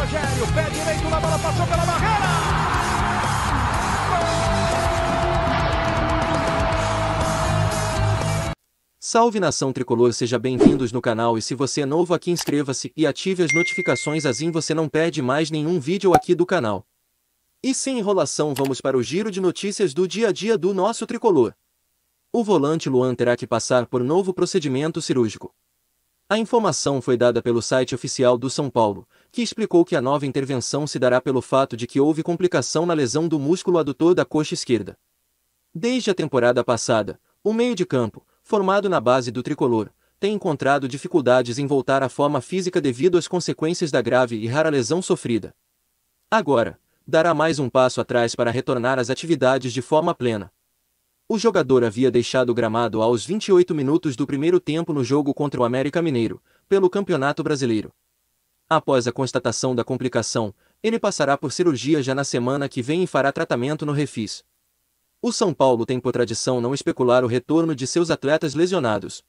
Rogério, pé direito na bola, passou pela barreira. Salve nação tricolor, seja bem-vindos no canal e se você é novo aqui inscreva-se e ative as notificações assim você não perde mais nenhum vídeo aqui do canal. E sem enrolação vamos para o giro de notícias do dia a dia do nosso tricolor. O volante Luan terá que passar por novo procedimento cirúrgico. A informação foi dada pelo site oficial do São Paulo, que explicou que a nova intervenção se dará pelo fato de que houve complicação na lesão do músculo adutor da coxa esquerda. Desde a temporada passada, o meio de campo, formado na base do tricolor, tem encontrado dificuldades em voltar à forma física devido às consequências da grave e rara lesão sofrida. Agora, dará mais um passo atrás para retornar às atividades de forma plena. O jogador havia deixado o gramado aos 28 minutos do primeiro tempo no jogo contra o América Mineiro, pelo Campeonato Brasileiro, Após a constatação da complicação, ele passará por cirurgia já na semana que vem e fará tratamento no refis. O São Paulo tem por tradição não especular o retorno de seus atletas lesionados.